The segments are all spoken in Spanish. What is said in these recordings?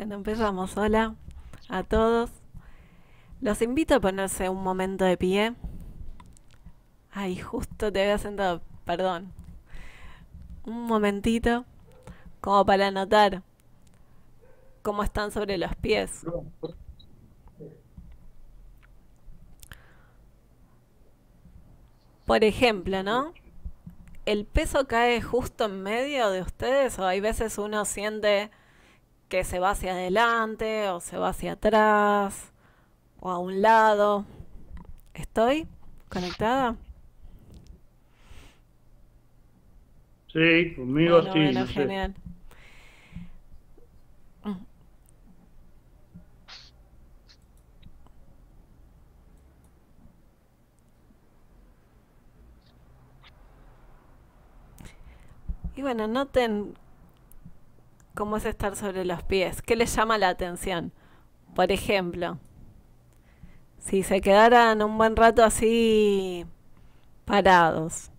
Bueno, empezamos. Hola a todos. Los invito a ponerse un momento de pie. Ay, justo te había sentado, perdón. Un momentito, como para notar cómo están sobre los pies. Por ejemplo, ¿no? ¿El peso cae justo en medio de ustedes o hay veces uno siente que se va hacia adelante o se va hacia atrás o a un lado. ¿Estoy conectada? Sí, conmigo sí. genial. Y bueno, noten cómo es estar sobre los pies, qué les llama la atención. Por ejemplo, si se quedaran un buen rato así parados,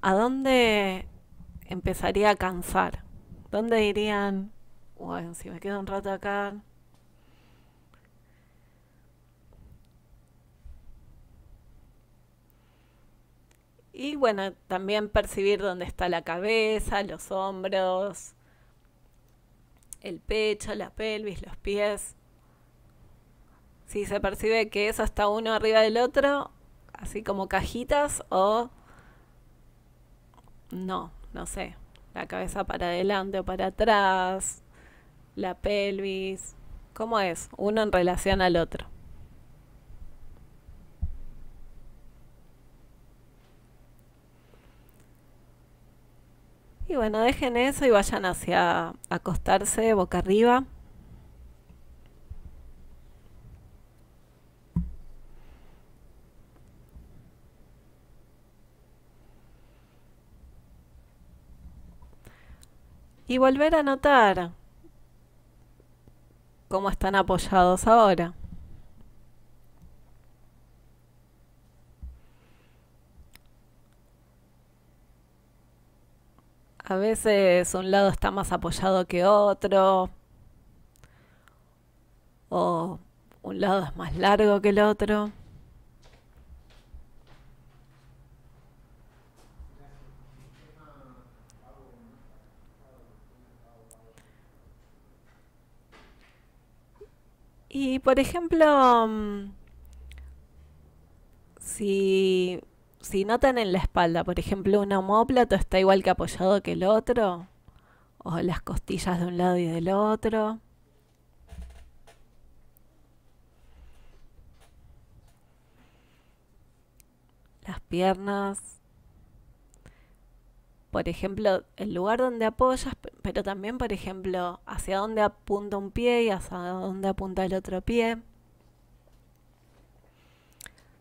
¿a dónde empezaría a cansar? ¿Dónde dirían, bueno, si me quedo un rato acá? Y bueno, también percibir dónde está la cabeza, los hombros, el pecho, la pelvis, los pies. Si se percibe que es hasta uno arriba del otro, así como cajitas o no, no sé, la cabeza para adelante o para atrás, la pelvis, ¿cómo es? Uno en relación al otro. Bueno, dejen eso y vayan hacia acostarse boca arriba. Y volver a notar cómo están apoyados ahora. A veces un lado está más apoyado que otro. O un lado es más largo que el otro. Y por ejemplo, mm, si si notan en la espalda, por ejemplo, un homóplato está igual que apoyado que el otro, o las costillas de un lado y del otro. Las piernas. Por ejemplo, el lugar donde apoyas, pero también, por ejemplo, hacia dónde apunta un pie y hacia dónde apunta el otro pie.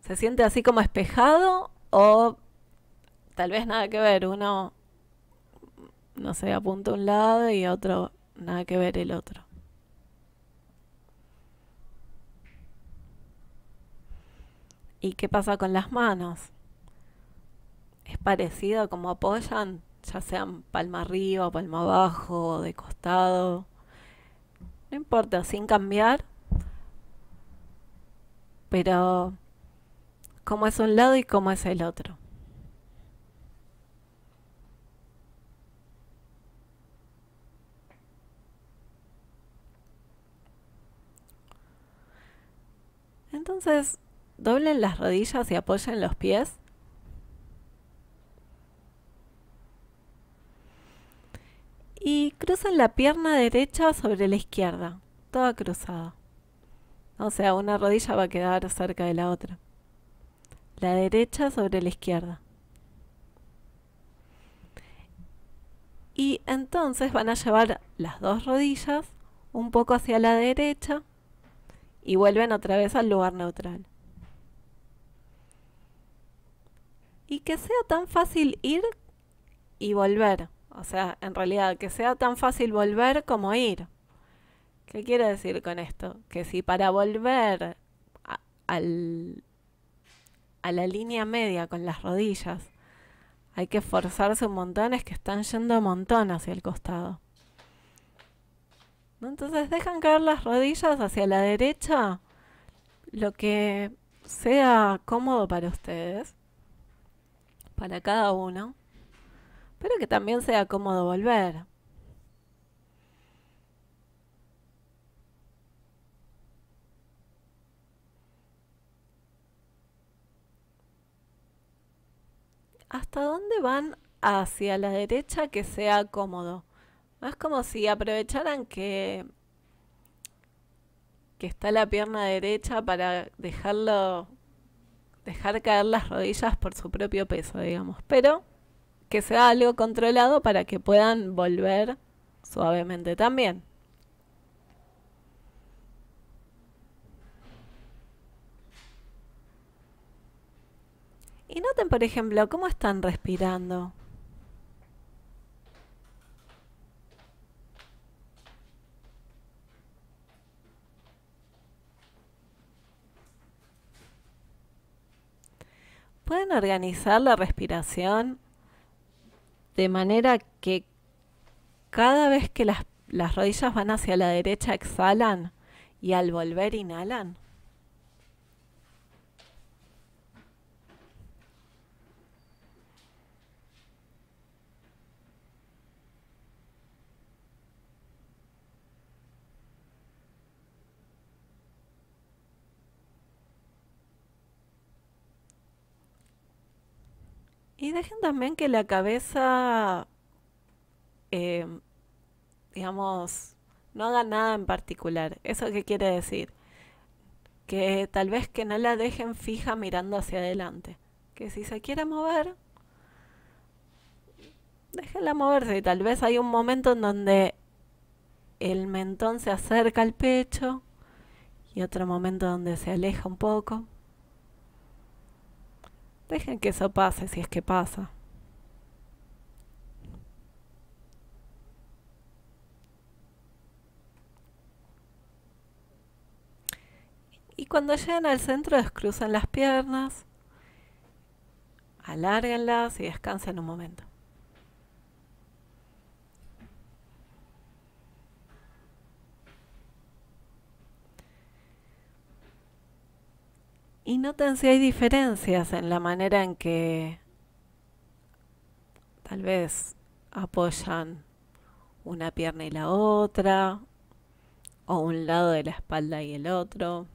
¿Se siente así como espejado o tal vez nada que ver, uno, no sé, apunta a un lado y otro, nada que ver el otro. ¿Y qué pasa con las manos? Es parecido como apoyan, ya sean palma arriba, palma abajo, de costado. No importa, sin cambiar. Pero cómo es un lado y cómo es el otro. Entonces, doblen las rodillas y apoyen los pies. Y cruzan la pierna derecha sobre la izquierda, toda cruzada. O sea, una rodilla va a quedar cerca de la otra la derecha sobre la izquierda. Y entonces van a llevar las dos rodillas un poco hacia la derecha y vuelven otra vez al lugar neutral. Y que sea tan fácil ir y volver. O sea, en realidad, que sea tan fácil volver como ir. ¿Qué quiero decir con esto? Que si para volver al a la línea media con las rodillas. Hay que forzarse un montón, es que están yendo un montón hacia el costado. Entonces dejan caer las rodillas hacia la derecha, lo que sea cómodo para ustedes, para cada uno, pero que también sea cómodo volver. hasta dónde van hacia la derecha que sea cómodo. Es como si aprovecharan que, que está la pierna derecha para dejarlo, dejar caer las rodillas por su propio peso, digamos. Pero que sea algo controlado para que puedan volver suavemente también. Y noten, por ejemplo, cómo están respirando. Pueden organizar la respiración de manera que cada vez que las, las rodillas van hacia la derecha exhalan y al volver inhalan. Y dejen también que la cabeza, em, digamos, no haga nada en particular. ¿Eso qué quiere decir? Que tal vez que no la dejen fija mirando hacia adelante. Que si se quiere mover, déjenla moverse. y Tal vez hay un momento en donde el mentón se acerca al pecho y otro momento donde se aleja un poco. Dejen que eso pase si es que pasa. Y cuando lleguen al centro descruzan las piernas, alárguenlas y descansen un momento. Y noten si hay diferencias en la manera en que tal vez apoyan una pierna y la otra, o un lado de la espalda y el otro.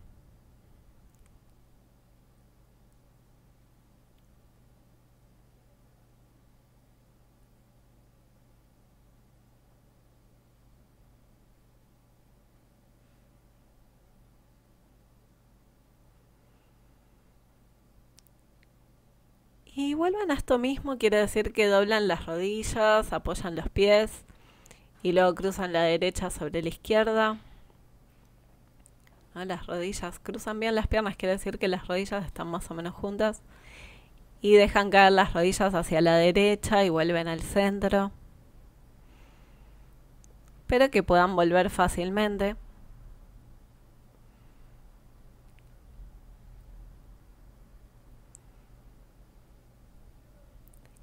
Y vuelvan a esto mismo, quiere decir que doblan las rodillas, apoyan los pies y luego cruzan la derecha sobre la izquierda. Ah, las rodillas, cruzan bien las piernas, quiere decir que las rodillas están más o menos juntas. Y dejan caer las rodillas hacia la derecha y vuelven al centro. Pero que puedan volver fácilmente.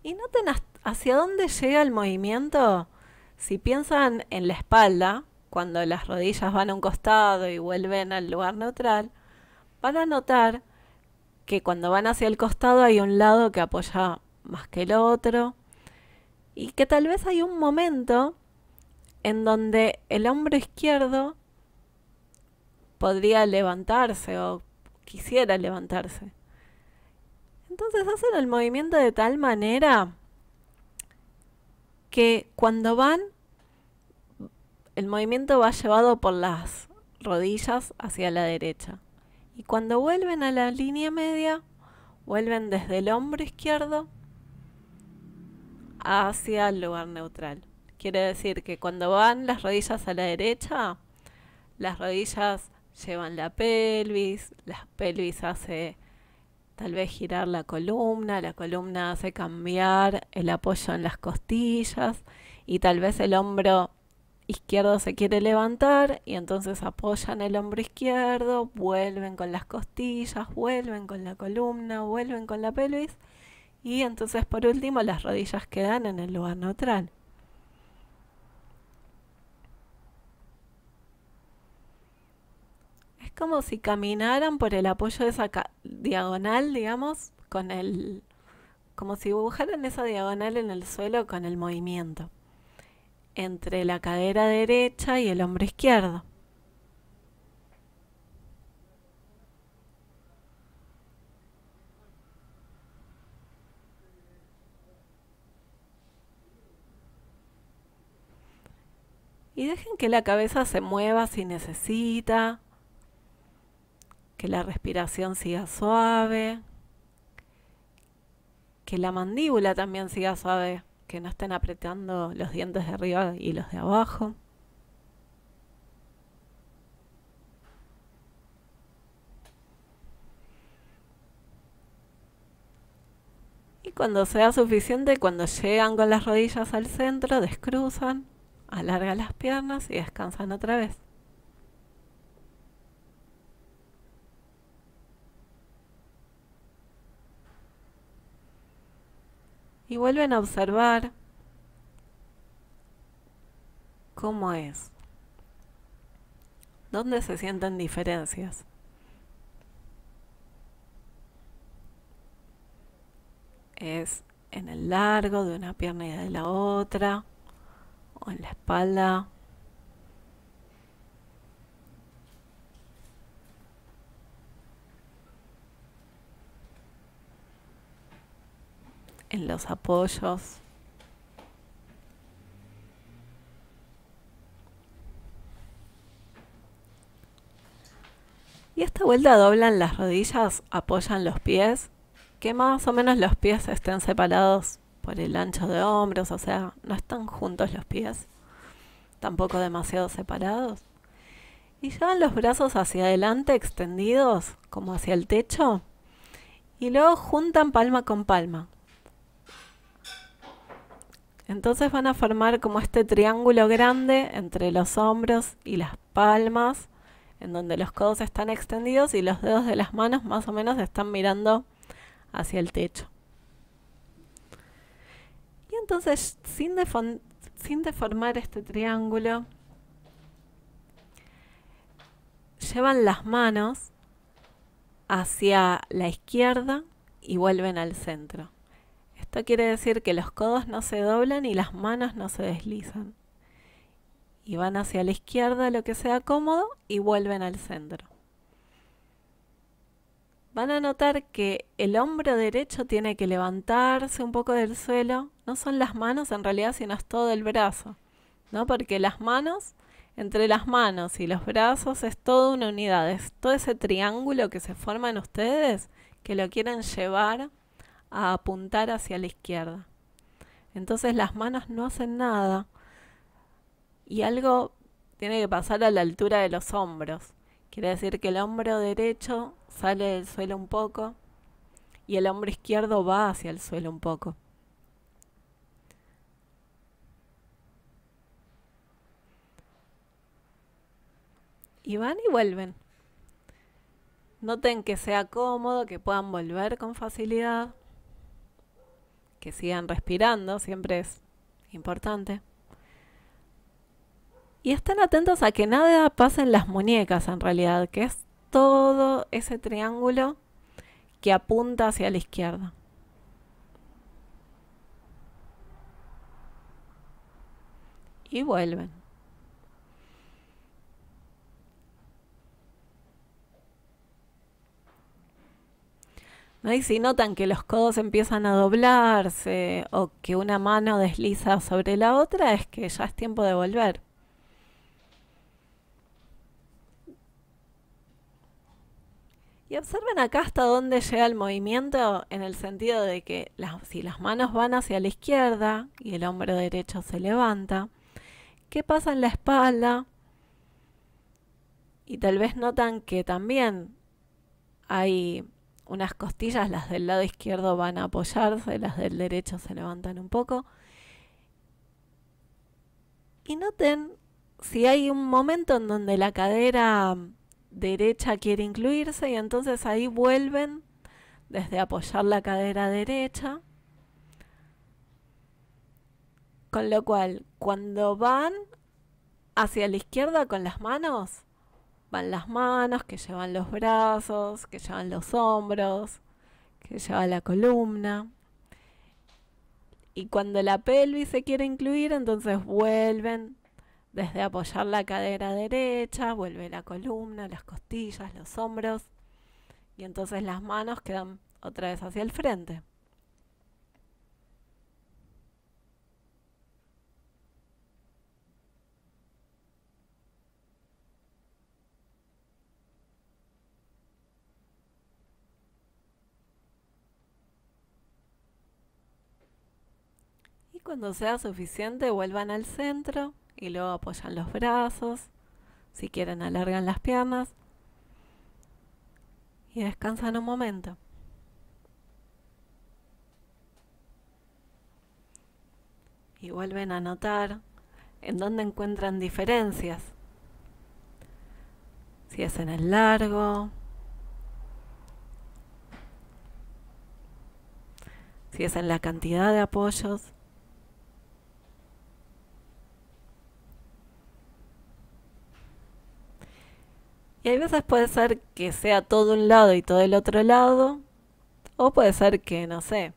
Y noten hacia dónde llega el movimiento. Si piensan en la espalda, cuando las rodillas van a un costado y vuelven al lugar neutral, van a notar que cuando van hacia el costado hay un lado que apoya más que el otro y que tal vez hay un momento en donde el hombro izquierdo podría levantarse o quisiera levantarse. Entonces hacen el movimiento de tal manera que cuando van, el movimiento va llevado por las rodillas hacia la derecha. Y cuando vuelven a la línea media, vuelven desde el hombro izquierdo hacia el lugar neutral. Quiere decir que cuando van las rodillas a la derecha, las rodillas llevan la pelvis, la pelvis hace tal vez girar la columna, la columna hace cambiar el apoyo en las costillas y tal vez el hombro izquierdo se quiere levantar y entonces apoyan el hombro izquierdo, vuelven con las costillas, vuelven con la columna, vuelven con la pelvis y entonces por último las rodillas quedan en el lugar neutral. como si caminaran por el apoyo de esa diagonal, digamos, con el como si dibujaran esa diagonal en el suelo con el movimiento entre la cadera derecha y el hombro izquierdo. Y dejen que la cabeza se mueva si necesita, que la respiración siga suave, que la mandíbula también siga suave, que no estén apretando los dientes de arriba y los de abajo. Y cuando sea suficiente, cuando llegan con las rodillas al centro, descruzan, alargan las piernas y descansan otra vez. y vuelven a observar cómo es, dónde se sienten diferencias. Es en el largo de una pierna y de la otra, o en la espalda, los apoyos. Y esta vuelta doblan las rodillas, apoyan los pies, que más o menos los pies estén separados por el ancho de hombros, o sea, no están juntos los pies, tampoco demasiado separados. Y llevan los brazos hacia adelante extendidos, como hacia el techo, y luego juntan palma con palma, entonces van a formar como este triángulo grande entre los hombros y las palmas, en donde los codos están extendidos y los dedos de las manos más o menos están mirando hacia el techo. Y entonces, sin, deformar este triángulo, llevan las manos hacia la izquierda y vuelven al centro quiere decir que los codos no se doblan y las manos no se deslizan. Y van hacia la izquierda lo que sea cómodo y vuelven al centro. Van a notar que el hombro derecho tiene que levantarse un poco del suelo. No son las manos en realidad, sino es todo el brazo. ¿no? Porque las manos, entre las manos y los brazos es toda una unidad. Es todo ese triángulo que se forman ustedes que lo quieren llevar a apuntar hacia la izquierda. Entonces las manos no hacen nada y algo tiene que pasar a la altura de los hombros. Quiere decir que el hombro derecho sale del suelo un poco y el hombro izquierdo va hacia el suelo un poco. Y van y vuelven. Noten que sea cómodo, que puedan volver con facilidad sigan respirando, siempre es importante. Y estén atentos a que nada pase en las muñecas en realidad, que es todo ese triángulo que apunta hacia la izquierda. Y vuelven. Y si notan que los codos empiezan a doblarse o que una mano desliza sobre la otra, es que ya es tiempo de volver. Y observen acá hasta dónde llega el movimiento en el sentido de que si las manos van hacia la izquierda y el hombro derecho se levanta, ¿qué pasa en la espalda? Y tal vez notan que también hay unas costillas, las del lado izquierdo van a apoyarse, las del derecho se levantan un poco. Y noten si hay un momento en donde la cadera derecha quiere incluirse y entonces ahí vuelven desde apoyar la cadera derecha. Con lo cual, cuando van hacia la izquierda con las manos, van las manos, que llevan los brazos, que llevan los hombros, que lleva la columna. Y cuando la pelvis se quiere incluir, entonces vuelven desde apoyar la cadera derecha, vuelve la columna, las costillas, los hombros. Y entonces las manos quedan otra vez hacia el frente. Cuando sea suficiente, vuelvan al centro y luego apoyan los brazos. Si quieren, alargan las piernas y descansan un momento. Y vuelven a notar en dónde encuentran diferencias. Si es en el largo, si es en la cantidad de apoyos. Y a veces puede ser que sea todo un lado y todo el otro lado, o puede ser que, no sé,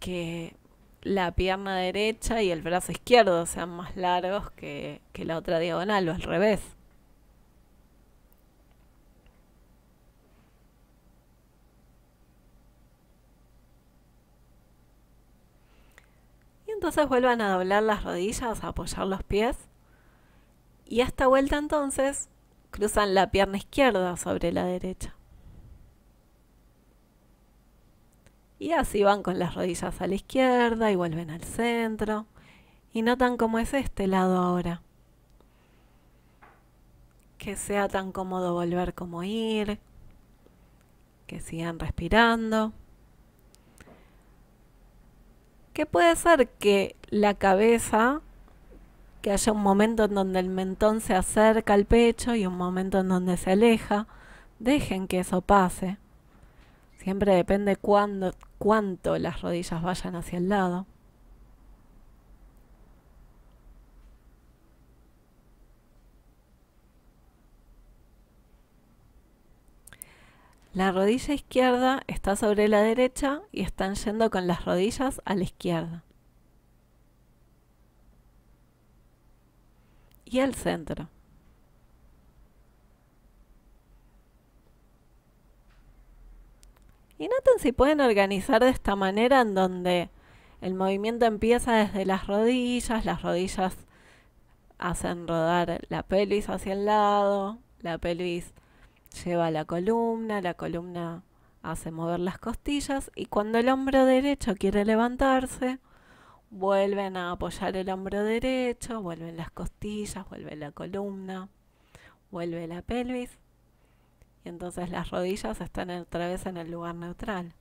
que la pierna derecha y el brazo izquierdo sean más largos que, que la otra diagonal o al revés. Y entonces vuelvan a doblar las rodillas, a apoyar los pies. Y a esta vuelta entonces Cruzan la pierna izquierda sobre la derecha. Y así van con las rodillas a la izquierda y vuelven al centro. Y notan cómo es este lado ahora. Que sea tan cómodo volver como ir. Que sigan respirando. Que puede ser que la cabeza que haya un momento en donde el mentón se acerca al pecho y un momento en donde se aleja. Dejen que eso pase. Siempre depende cuándo, cuánto las rodillas vayan hacia el lado. La rodilla izquierda está sobre la derecha y están yendo con las rodillas a la izquierda. y al centro. Y noten si pueden organizar de esta manera en donde el movimiento empieza desde las rodillas, las rodillas hacen rodar la pelvis hacia el lado, la pelvis lleva la columna, la columna hace mover las costillas y cuando el hombro derecho quiere levantarse, Vuelven a apoyar el hombro derecho, vuelven las costillas, vuelve la columna, vuelve la pelvis. Y entonces las rodillas están otra vez en el lugar neutral.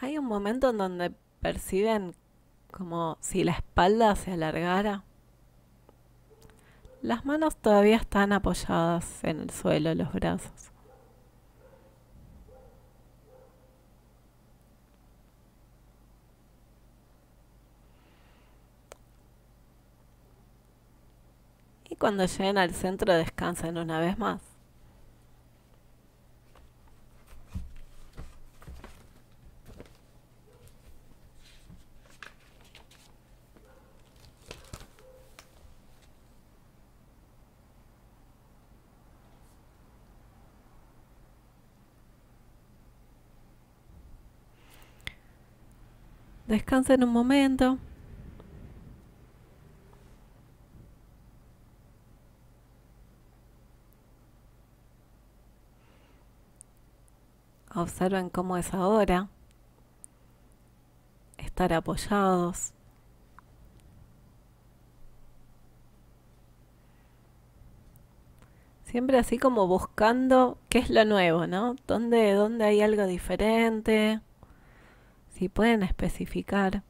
Hay un momento en donde perciben como si la espalda se alargara. Las manos todavía están apoyadas en el suelo, los brazos. Y cuando lleguen al centro descansen una vez más. Descansen un momento. Observen cómo es ahora estar apoyados. Siempre así como buscando qué es lo nuevo, ¿no? ¿Dónde, dónde hay algo diferente? si pueden especificar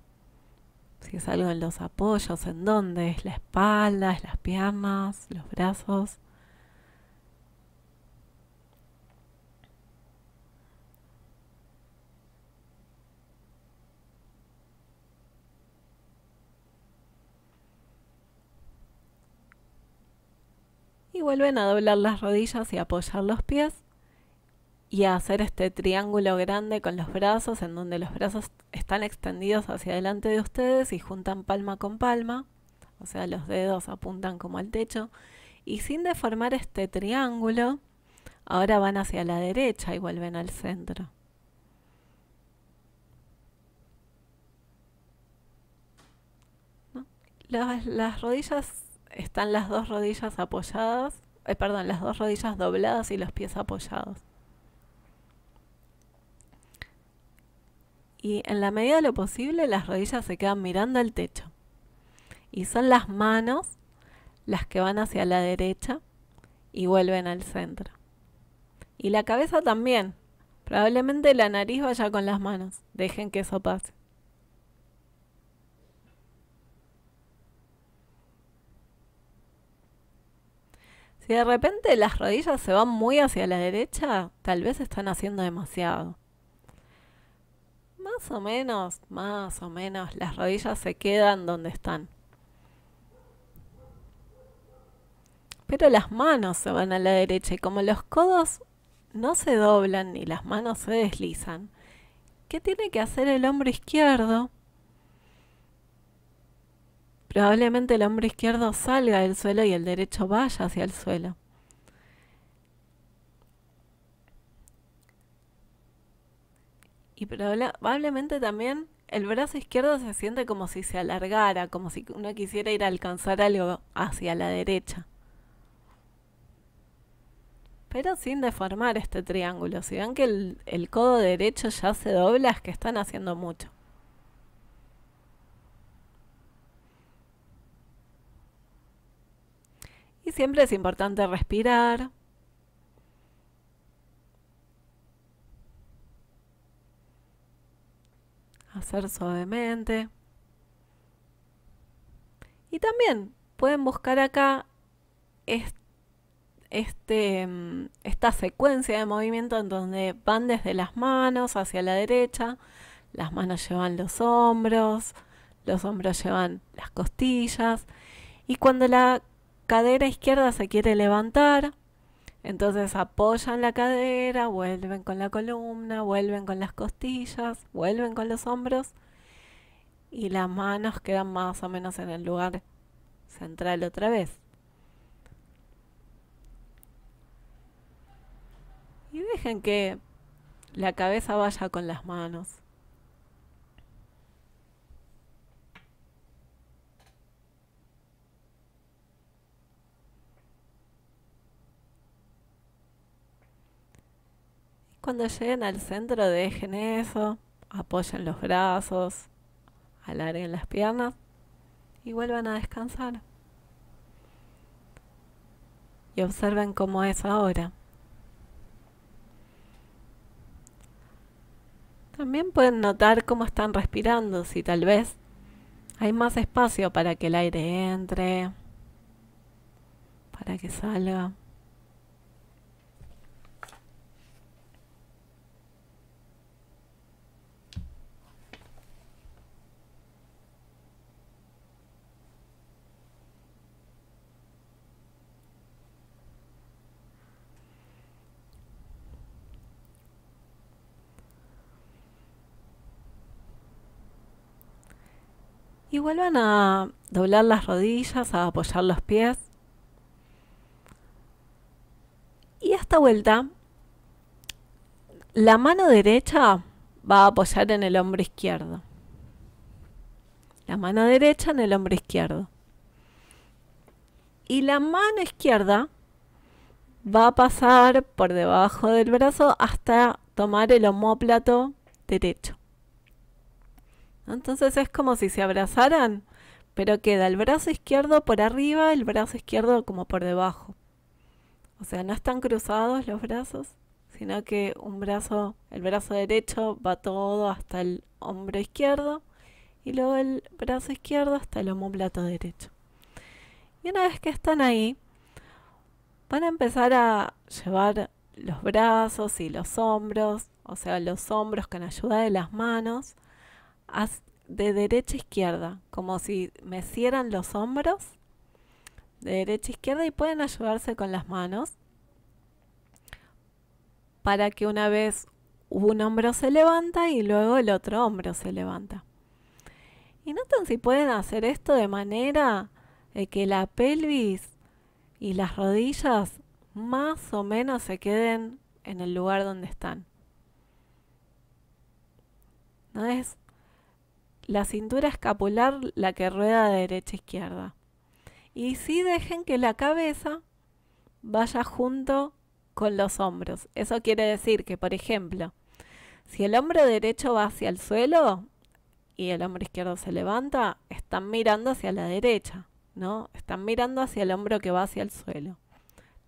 si es algo en los apoyos, en dónde, es la espalda, es las piernas, los brazos. Y vuelven a doblar las rodillas y apoyar los pies y a hacer este triángulo grande con los brazos, en donde los brazos están extendidos hacia delante de ustedes y juntan palma con palma, o sea, los dedos apuntan como al techo, y sin deformar este triángulo, ahora van hacia la derecha y vuelven al centro. Las, rodillas, están las dos rodillas apoyadas, eh, perdón, las dos rodillas dobladas y los pies apoyados. y en la medida de lo posible las rodillas se quedan mirando al techo. Y son las manos las que van hacia la derecha y vuelven al centro. Y la cabeza también. Probablemente la nariz vaya con las manos. Dejen que eso pase. Si de repente las rodillas se van muy hacia la derecha, tal vez están haciendo demasiado más o menos, más o menos, las rodillas se quedan donde están. Pero las manos se van a la derecha y como los codos no se doblan ni las manos se deslizan, ¿qué tiene que hacer el hombro izquierdo? Probablemente el hombro izquierdo salga del suelo y el derecho vaya hacia el suelo. y probablemente también el brazo izquierdo se siente como si se alargara, como si uno quisiera ir a alcanzar algo hacia la derecha. Pero sin deformar este triángulo. Si ven que el, codo derecho ya se dobla, es que están haciendo mucho. Y siempre es importante respirar. hacer suavemente. Y también pueden buscar acá este, mm, esta secuencia de movimiento en donde van desde las manos hacia la derecha, las manos llevan los hombros, los hombros llevan las costillas y cuando la cadera izquierda se quiere levantar, entonces apoyan la cadera, vuelven con la columna, vuelven con las costillas, vuelven con los hombros y las manos quedan más o menos en el lugar central otra vez. Y dejen que la cabeza vaya con las manos. Cuando lleguen al centro, dejen eso, apoyen los brazos, alarguen las piernas y vuelvan a descansar. Y observen cómo es ahora. También pueden notar cómo están respirando, si tal vez hay más espacio para que el aire entre, para que salga. Y vuelvan a doblar las rodillas, a apoyar los pies. Y a esta vuelta, la mano derecha va a apoyar en el hombro izquierdo. La mano derecha en el hombro izquierdo. Y la mano izquierda va a pasar por debajo del brazo hasta tomar el homóplato derecho. Entonces es como si se abrazaran, pero queda el brazo izquierdo por arriba, el brazo izquierdo como por debajo. O sea, no están cruzados los brazos, sino que un brazo, el brazo derecho va todo hasta el hombro izquierdo y luego el brazo izquierdo hasta el homóplato derecho. Y una vez que están ahí, van a empezar a llevar los brazos y los hombros, o sea, los hombros con ayuda de las manos, de derecha a izquierda, como si me cierran los hombros de derecha a izquierda y pueden ayudarse con las manos para que una vez un hombro se levanta y luego el otro hombro se levanta. Y noten si pueden hacer esto de manera que la pelvis y las rodillas más o menos se queden en el lugar donde están. No es la cintura escapular la que rueda de derecha a izquierda. Y sí dejen que la cabeza vaya junto con los hombros. Eso quiere decir que, por ejemplo, si el hombro derecho va hacia el suelo y el hombro izquierdo se levanta, están mirando hacia la derecha, ¿no? Están mirando hacia el hombro que va hacia el suelo.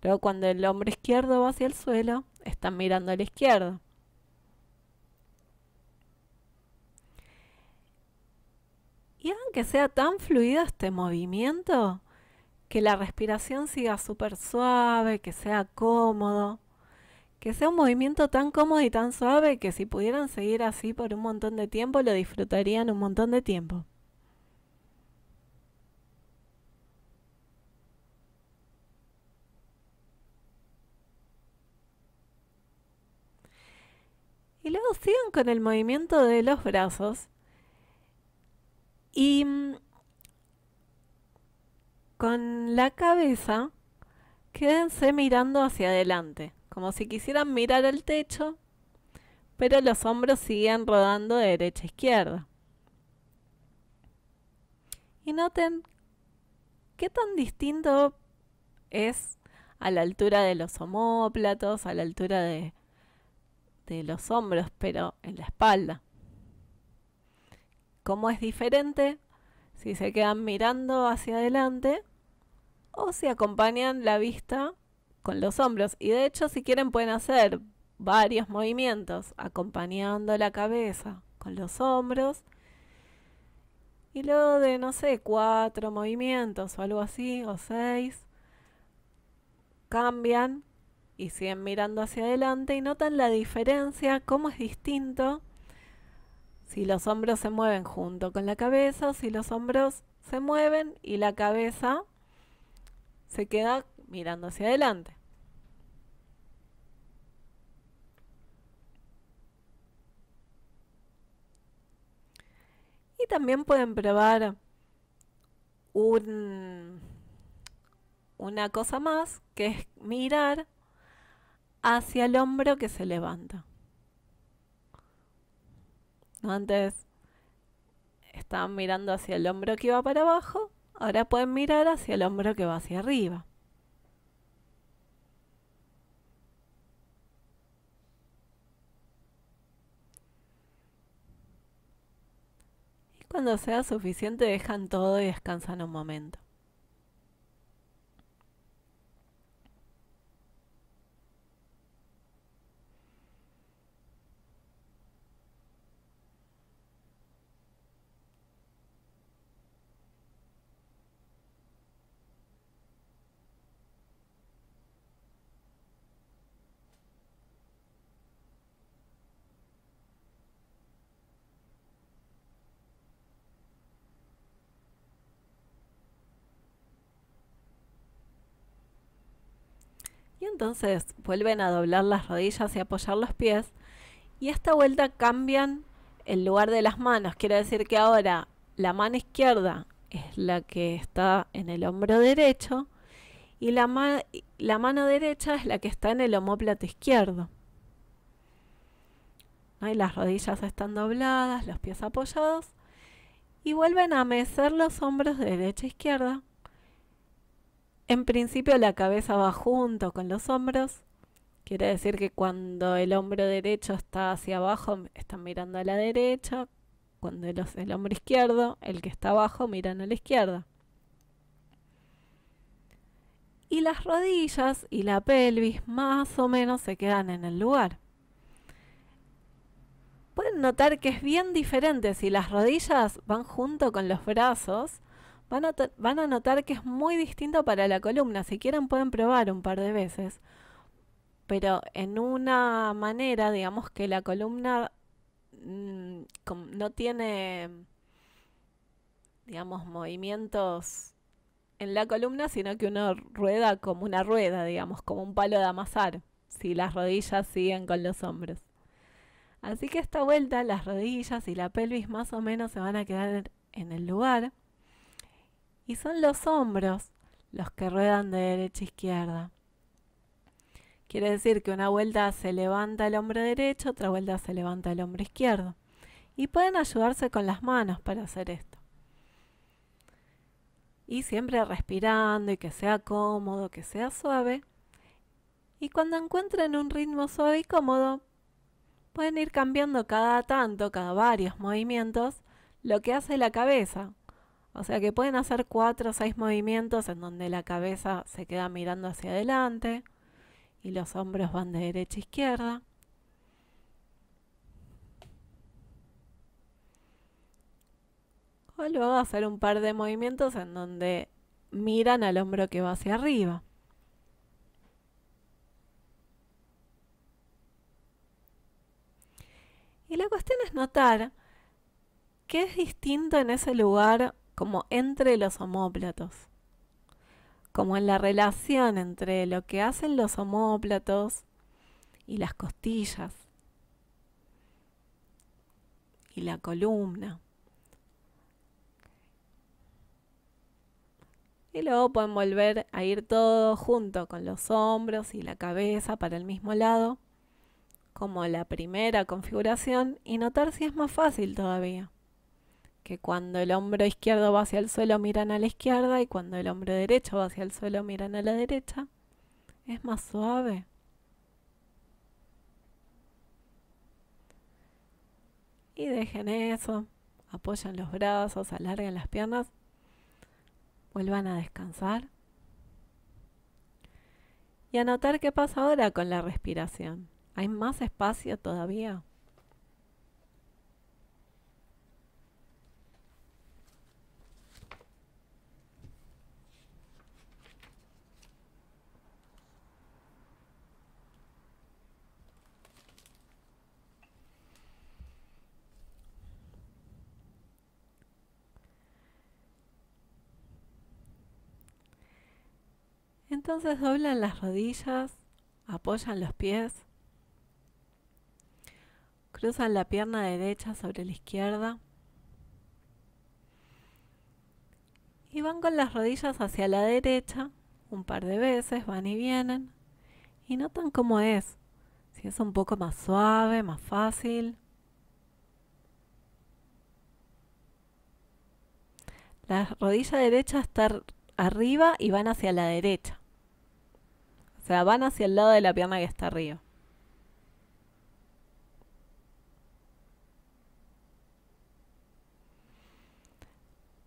Luego cuando el hombro izquierdo va hacia el suelo, están mirando a la izquierda. y hagan que sea tan fluido este movimiento que la respiración siga súper suave, que sea cómodo, que sea un movimiento tan cómodo y tan suave que si pudieran seguir así por un montón de tiempo lo disfrutarían un montón de tiempo. Y luego sigan con el movimiento de los brazos y mm, con la cabeza, quédense mirando hacia adelante, como si quisieran mirar al techo, pero los hombros siguen rodando de derecha a izquierda. Y noten qué tan distinto es a la altura de los homóplatos, a la altura de, de los hombros, pero en la espalda cómo es diferente si se quedan mirando hacia adelante o si acompañan la vista con los hombros. Y de hecho, si quieren, pueden hacer varios movimientos acompañando la cabeza con los hombros. Y luego de, no sé, cuatro movimientos o algo así, o seis, cambian y siguen mirando hacia adelante y notan la diferencia, cómo es distinto si los hombros se mueven junto con la cabeza, si los hombros se mueven y la cabeza se queda mirando hacia adelante. Y también pueden probar una cosa más, que es mirar hacia el hombro que se levanta. Antes estaban mirando hacia el hombro que iba para abajo, ahora pueden mirar hacia el hombro que va hacia arriba. Y Cuando sea suficiente dejan todo y descansan un momento. Entonces vuelven a doblar las rodillas y apoyar los pies. Y esta vuelta cambian el lugar de las manos. Quiere decir que ahora la mano izquierda es la que está en el hombro derecho y la, mano derecha es la que está en el homóplato izquierdo. las rodillas están dobladas, los pies apoyados. Y vuelven a mecer los hombros de derecha a izquierda en principio la cabeza va junto con los hombros. Quiere decir que cuando el hombro derecho está hacia abajo, están mirando a la derecha. Cuando el, hombro izquierdo, el que está abajo, miran a la izquierda. Y las rodillas y la pelvis más o menos se quedan en el lugar. Pueden notar que es bien diferente si las rodillas van junto con los brazos van a, notar que es muy distinto para la columna. Si quieren pueden probar un par de veces. Pero en una manera, digamos que la columna mm, no tiene, digamos, movimientos en la columna, sino que uno rueda como una rueda, digamos, como un palo de amasar, si las rodillas siguen con los hombros. Así que esta vuelta las rodillas y la pelvis más o menos se van a quedar en el lugar y son los hombros los que ruedan de derecha a izquierda. Quiere decir que una vuelta se levanta el hombro derecho, otra vuelta se levanta el hombro izquierdo. Y pueden ayudarse con las manos para hacer esto. Y siempre respirando y que sea cómodo, que sea suave. Y cuando encuentren un ritmo suave y cómodo, pueden ir cambiando cada tanto, cada varios movimientos, lo que hace la cabeza o sea que pueden hacer cuatro o seis movimientos en donde la cabeza se queda mirando hacia adelante y los hombros van de derecha a izquierda. O luego hacer un par de movimientos en donde miran al hombro que va hacia arriba. Y la cuestión es notar qué es distinto en ese lugar como entre los homóplatos, como en la relación entre lo que hacen los homóplatos y las costillas y la columna. Y luego pueden volver a ir todo junto con los hombros y la cabeza para el mismo lado, como la primera configuración, y notar si es más fácil todavía que cuando el hombro izquierdo va hacia el suelo miran a la izquierda y cuando el hombro derecho va hacia el suelo miran a la derecha. Es más suave. Y dejen eso, apoyan los brazos, alarguen las piernas, vuelvan a descansar. Y anotar notar qué pasa ahora con la respiración. ¿Hay más espacio todavía? Entonces doblan las rodillas, apoyan los pies, cruzan la pierna derecha sobre la izquierda y van con las rodillas hacia la derecha un par de veces, van y vienen y notan cómo es, si es un poco más suave, más fácil. La rodilla derecha está arriba y van hacia la derecha. O sea, van hacia el lado de la pierna que está arriba.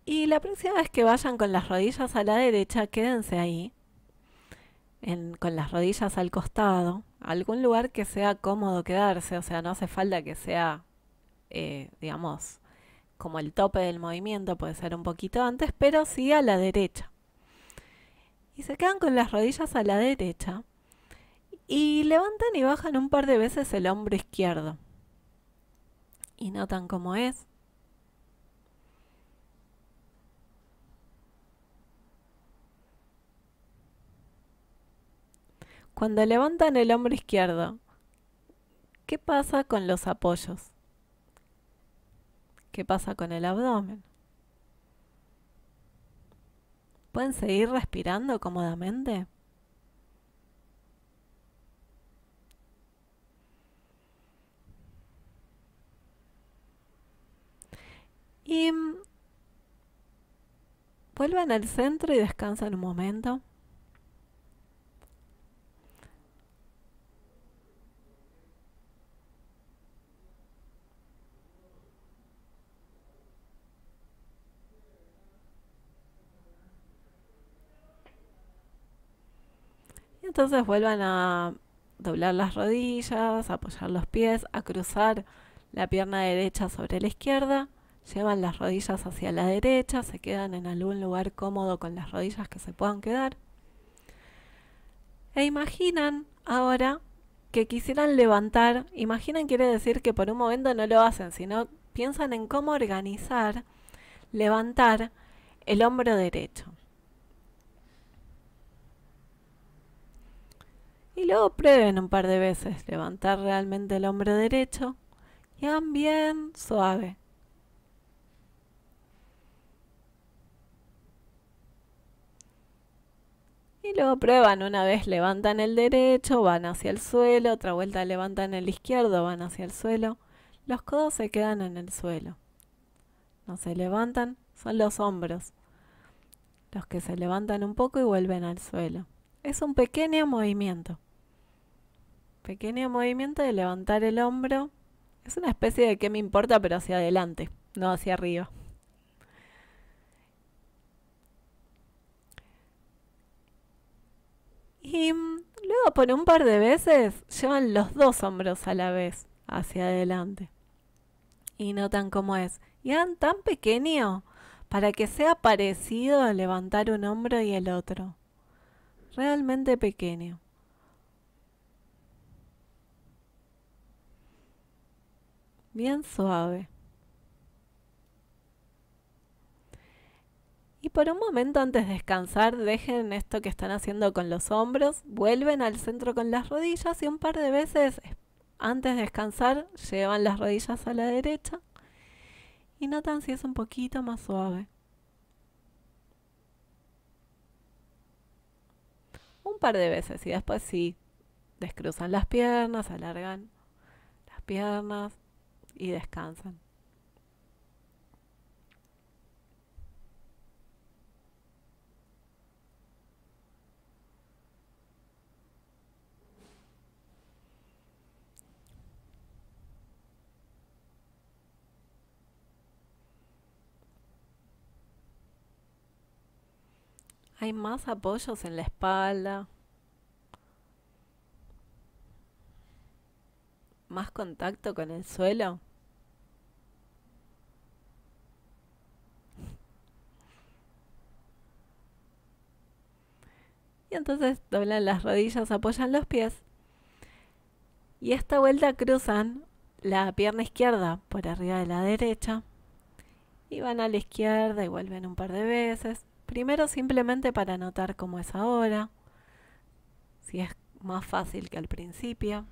Y la próxima vez que vayan con las rodillas a la derecha, quédense ahí, con las rodillas al costado, algún lugar que sea cómodo quedarse, o sea, no hace falta que sea, eh, digamos, como el tope del movimiento, puede ser un poquito antes, pero sí a la derecha y se quedan con las rodillas a la derecha y levantan y bajan un par de veces el hombro izquierdo. Y notan cómo es. Cuando levantan el hombro izquierdo, ¿qué pasa con los apoyos? ¿Qué pasa con el abdomen? ¿Pueden seguir respirando cómodamente? Y mm, vuelvan al centro y descansan un momento. Entonces vuelvan a doblar las rodillas, a apoyar los pies, a cruzar la pierna derecha sobre la izquierda. Llevan las rodillas hacia la derecha, se quedan en algún lugar cómodo con las rodillas que se puedan quedar. E imaginan ahora que quisieran levantar. Imaginan quiere decir que por un momento no lo hacen, sino piensan en cómo organizar, levantar el hombro derecho. Y luego prueben un par de veces levantar realmente el hombro derecho y van bien suave. Y luego prueban, una vez levantan el derecho, van hacia el suelo, otra vuelta levantan el izquierdo, van hacia el suelo. Los codos se quedan en el suelo. No se levantan, son los hombros. Los que se levantan un poco y vuelven al suelo. Es un pequeño movimiento. Pequeño movimiento de levantar el hombro. Es una especie de que me importa, pero hacia adelante, no hacia arriba. Y mm, luego por un par de veces llevan los dos hombros a la vez hacia adelante. Y notan cómo es. Y dan tan pequeño para que sea parecido a levantar un hombro y el otro. Realmente pequeño. bien suave. Y por un momento antes de descansar, dejen esto que están haciendo con los hombros, vuelven al centro con las rodillas y un par de veces antes de descansar llevan las rodillas a la derecha y notan si es un poquito más suave. Un par de veces y después si descruzan las piernas, alargan las piernas, y descansan. Hay más apoyos en la espalda. Más contacto con el suelo. Y entonces doblan las rodillas, apoyan los pies. Y esta vuelta cruzan la pierna izquierda por arriba de la derecha. Y van a la izquierda y vuelven un par de veces. Primero simplemente para notar cómo es ahora. Si es más fácil que al principio.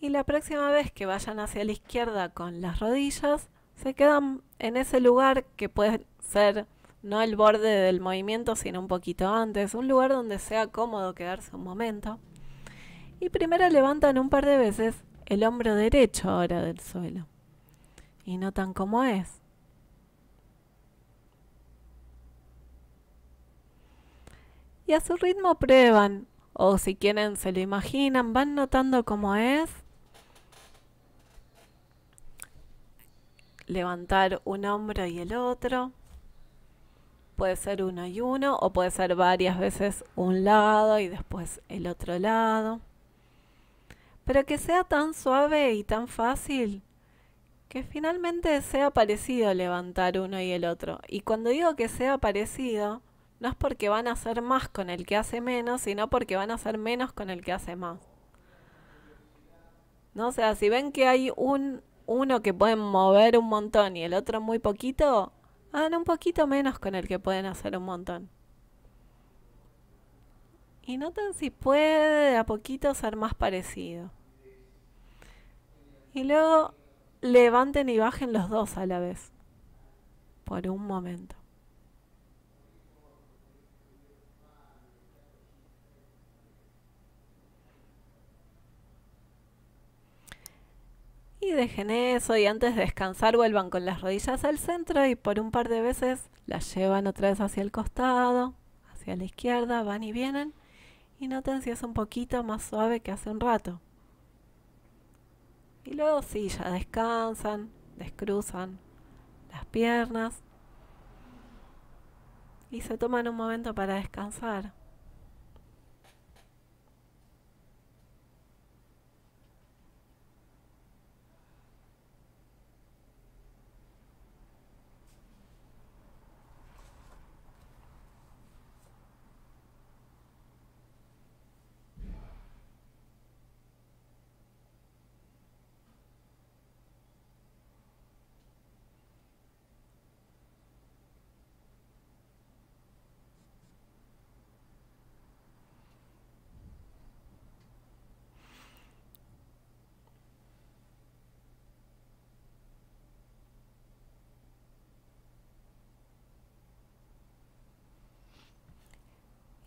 y la próxima vez que vayan hacia la izquierda con las rodillas, se quedan en ese lugar que puede ser no el borde del movimiento, sino un poquito antes, un lugar donde sea cómodo quedarse un momento. Y primero levantan un par de veces el hombro derecho ahora del suelo. Y notan cómo es. Y a su ritmo prueban, o si quieren se lo imaginan, van notando cómo es levantar un hombro y el otro. Puede ser uno y uno o puede ser varias veces un lado y después el otro lado. Pero que sea tan suave y tan fácil que finalmente sea parecido levantar uno y el otro. Y cuando digo que sea parecido, no es porque van a hacer más con el que hace menos, sino porque van a hacer menos con el que hace más. ¿No? sea, si ven que hay un uno que pueden mover un montón y el otro muy poquito, hagan un poquito menos con el que pueden hacer un montón. Y noten si puede a poquito ser más parecido. Y luego levanten y bajen los dos a la vez. Por un momento. dejen eso y antes de descansar vuelvan con las rodillas al centro y por un par de veces las llevan otra vez hacia el costado, hacia la izquierda, van y vienen y noten si es un poquito más suave que hace un rato. Y luego sí, ya descansan, descruzan las piernas y se toman un momento para descansar.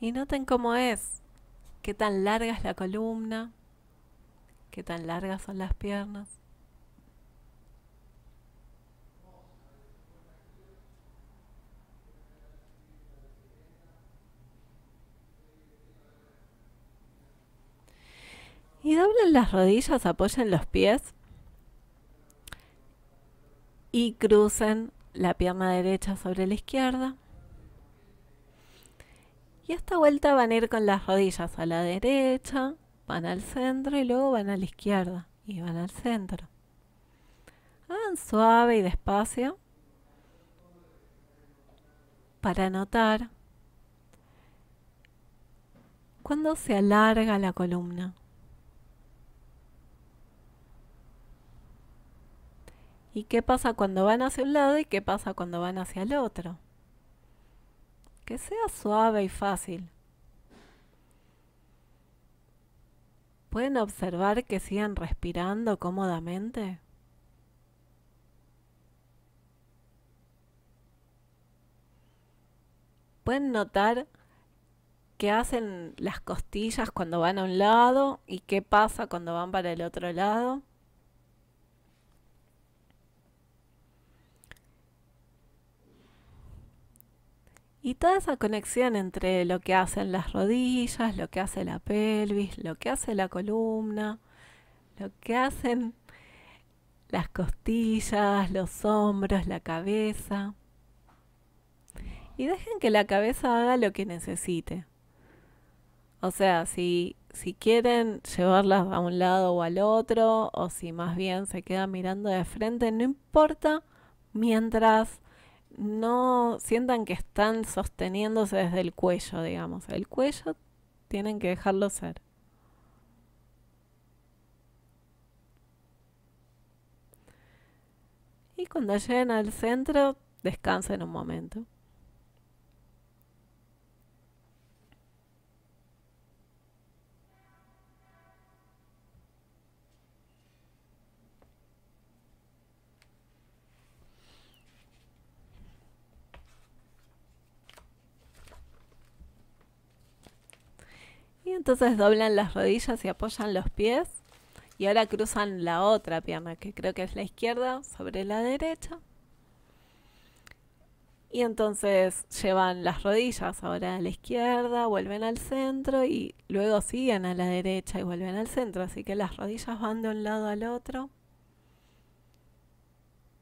Y noten cómo es, qué tan larga es la columna, qué tan largas son las piernas. Y doblen las rodillas, apoyen los pies y crucen la pierna derecha sobre la izquierda. Y esta vuelta van a ir con las rodillas a la derecha, van al centro y luego van a la izquierda y van al centro. Hagan suave y despacio para notar cuando se alarga la columna. ¿Y qué pasa cuando van hacia un lado y qué pasa cuando van hacia el otro? que sea suave y fácil. ¿Pueden observar que sigan respirando cómodamente? Pueden notar qué hacen las costillas cuando van a un lado y qué pasa cuando van para el otro lado. Y toda esa conexión entre lo que hacen las rodillas, lo que hace la pelvis, lo que hace la columna, lo que hacen las costillas, los hombros, la cabeza. Y dejen que la cabeza haga lo que necesite. O sea, si, si quieren llevarlas a un lado o al otro, o si más bien se queda mirando de frente, no importa mientras no sientan que están sosteniéndose desde el cuello, digamos. El cuello tienen que dejarlo ser. Y cuando lleguen al centro, descansen un momento. entonces doblan las rodillas y apoyan los pies. Y ahora cruzan la otra pierna, que creo que es la izquierda, sobre la derecha. Y entonces llevan las rodillas ahora a la izquierda, vuelven al centro y luego siguen a la derecha y vuelven al centro. Así que las rodillas van de un lado al otro.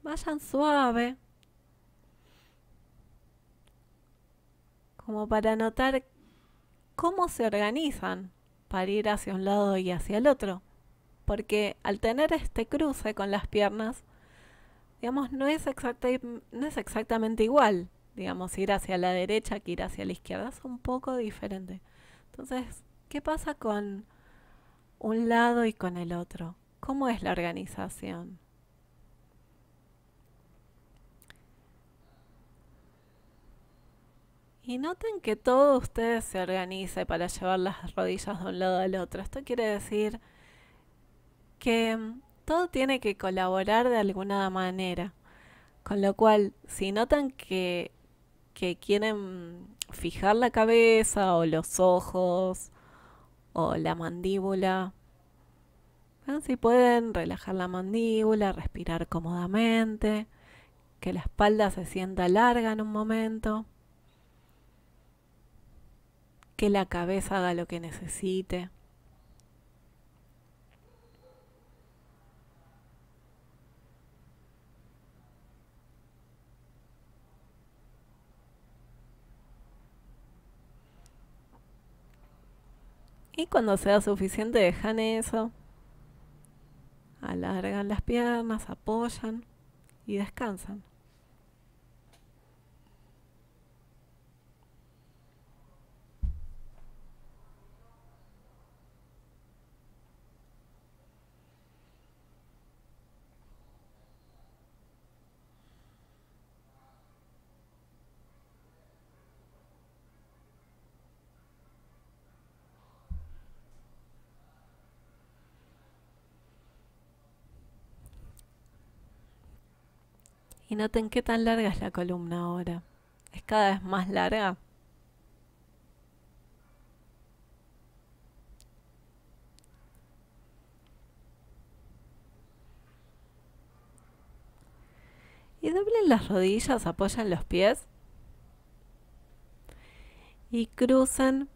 Vayan suave. Como para notar cómo se organizan para ir hacia un lado y hacia el otro. Porque al tener este cruce con las piernas, digamos, no es, no es exactamente igual. Digamos, ir hacia la derecha que ir hacia la izquierda es un poco diferente. Entonces, ¿qué pasa con un lado y con el otro? ¿Cómo es la organización? Y noten que todo ustedes se organice para llevar las rodillas de un lado al otro. Esto quiere decir que mm, todo tiene que colaborar de alguna manera. Con lo cual, si notan que, quieren mm, fijar la cabeza o los ojos o la mandíbula, si pueden relajar la mandíbula, respirar cómodamente, que la espalda se sienta larga en un momento que la cabeza haga lo que necesite. Y cuando sea suficiente, dejan eso. Alargan las piernas, apoyan y descansan. Y noten qué tan larga es la columna ahora. Es cada vez más larga. Y doblen las rodillas, apoyan los pies. Y cruzan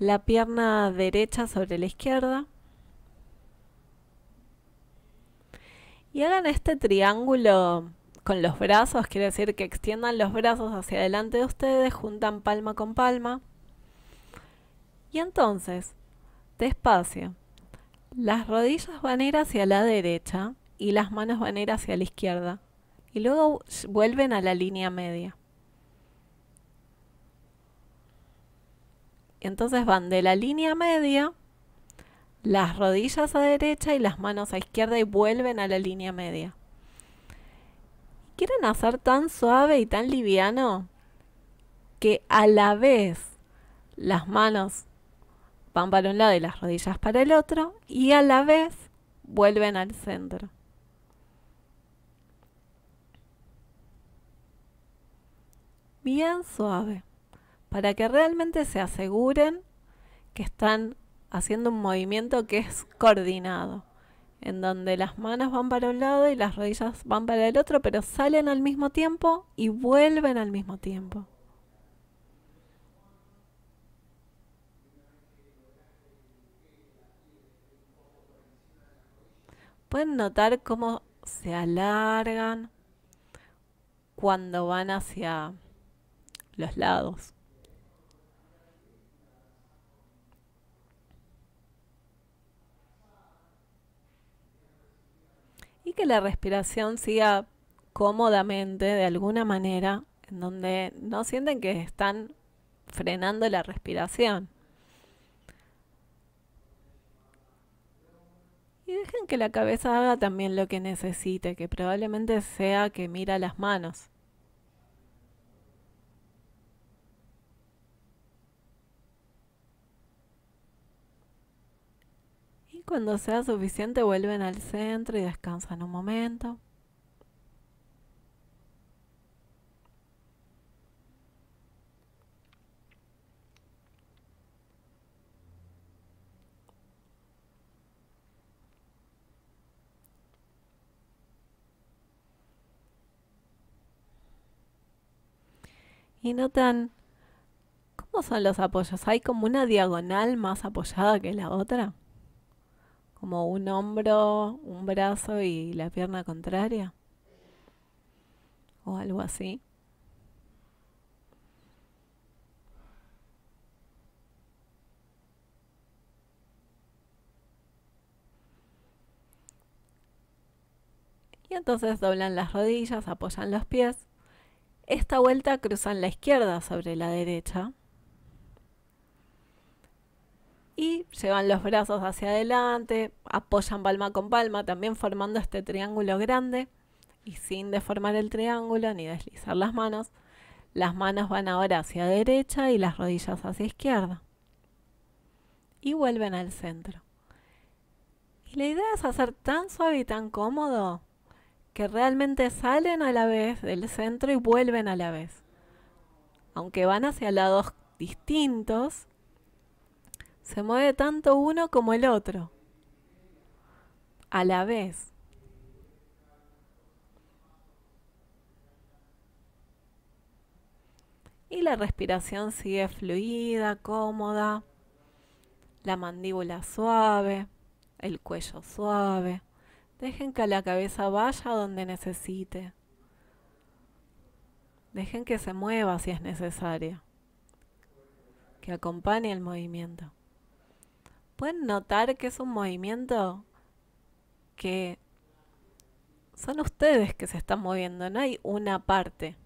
la pierna derecha sobre la izquierda. Y hagan este triángulo con los brazos, quiere decir que extiendan los brazos hacia delante de ustedes, juntan palma con palma. Y entonces, despacio, las rodillas van a ir hacia la derecha y las manos van a ir hacia la izquierda. Y luego vuelven a la línea media. entonces van de la línea media, las rodillas a derecha y las manos a izquierda y vuelven a la línea media quieren hacer tan suave y tan liviano que a la vez las manos van para un lado y las rodillas para el otro y a la vez vuelven al centro. Bien suave, para que realmente se aseguren que están haciendo un movimiento que es coordinado en donde las manos van para un lado y las rodillas van para el otro, pero salen al mismo tiempo y vuelven al mismo tiempo. Pueden notar cómo se alargan cuando van hacia los lados. que la respiración siga cómodamente de alguna manera, en donde no sienten que están frenando la respiración. Y dejen que la cabeza haga también lo que necesite, que probablemente sea que mira las manos. Cuando sea suficiente vuelven al centro y descansan un momento. Y notan cómo son los apoyos. ¿Hay como una diagonal más apoyada que la otra? como un hombro, un brazo y la pierna contraria. O algo así. Y entonces doblan las rodillas, apoyan los pies. Esta vuelta cruzan la izquierda sobre la derecha y llevan los brazos hacia adelante, apoyan palma con palma, también formando este triángulo grande y sin deformar el triángulo ni deslizar las manos. Las manos van ahora hacia derecha y las rodillas hacia izquierda. Y vuelven al centro. Y la idea es hacer tan suave y tan cómodo que realmente salen a la vez del centro y vuelven a la vez. Aunque van hacia lados distintos, se mueve tanto uno como el otro. A la vez. Y la respiración sigue fluida, cómoda. La mandíbula suave, el cuello suave. Dejen que la cabeza vaya donde necesite. Dejen que se mueva si es necesario. Que acompañe el movimiento pueden notar que es un movimiento que son ustedes que se están moviendo, no hay una parte.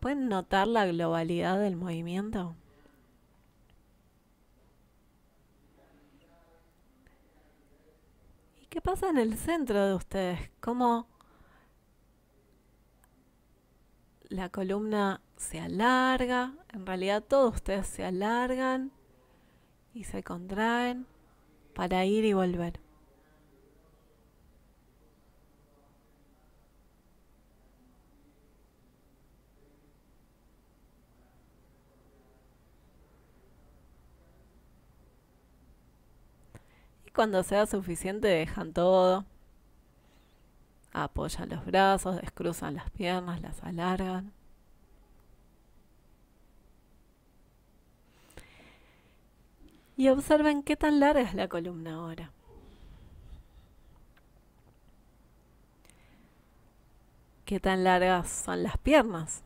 ¿Pueden notar la globalidad del movimiento? ¿Y qué pasa en el centro de ustedes? ¿Cómo la columna se alarga? En realidad todos ustedes se alargan y se contraen para ir y volver. Y Cuando sea suficiente dejan todo, apoyan los brazos, descruzan las piernas, las alargan. y observen qué tan larga es la columna ahora. ¿Qué tan largas son las piernas?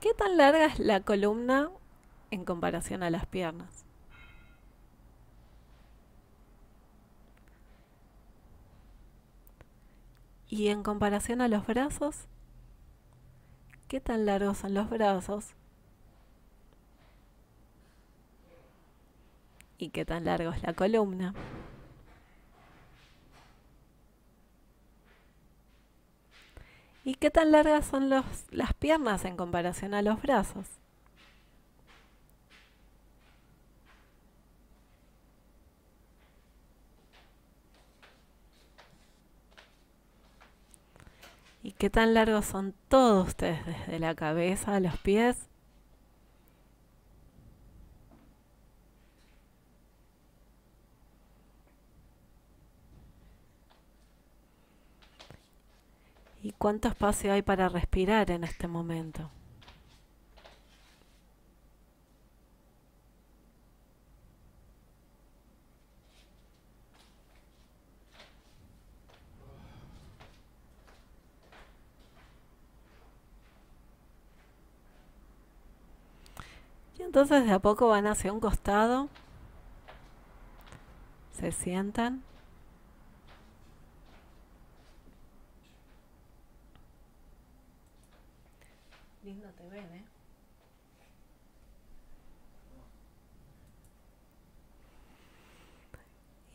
¿Qué tan larga es la columna en comparación a las piernas? Y en comparación a los brazos, ¿Qué tan largos son los brazos? ¿Y qué tan largo es la columna? ¿Y qué tan largas son las piernas en comparación a los brazos? ¿Y qué tan largos son todos ustedes, desde la cabeza a los pies? ¿Y cuánto espacio hay para respirar en este momento? Entonces de a poco van hacia un costado, se sientan. Lindo te ven, ¿eh?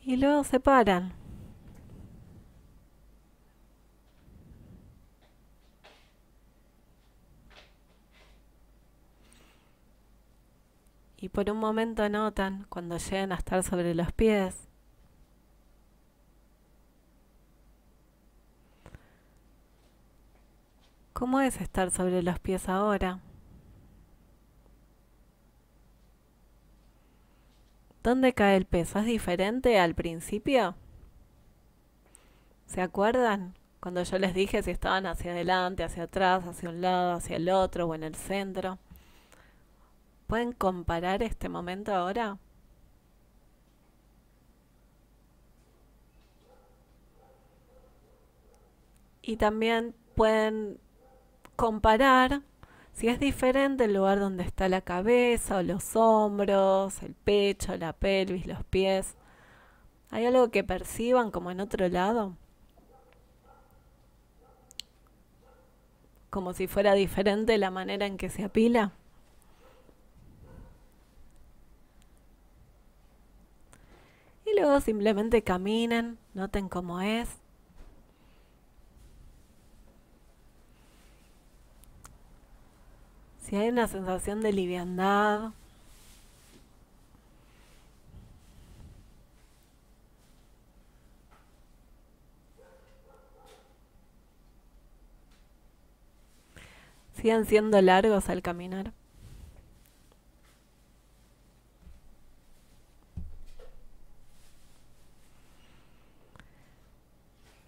Y luego se paran. y por un momento notan cuando llegan a estar sobre los pies ¿Cómo es estar sobre los pies ahora? ¿Dónde cae el peso? ¿Es diferente al principio? ¿Se acuerdan? Cuando yo les dije si estaban hacia adelante, hacia atrás, hacia un lado, hacia el otro o en el centro. ¿Pueden comparar este momento ahora? Y también pueden comparar si es diferente el lugar donde está la cabeza o los hombros, el pecho, la pelvis, los pies. ¿Hay algo que perciban como en otro lado? Como si fuera diferente la manera en que se apila. Y luego simplemente caminen, noten cómo es. Si hay una sensación de liviandad, sigan siendo largos al caminar.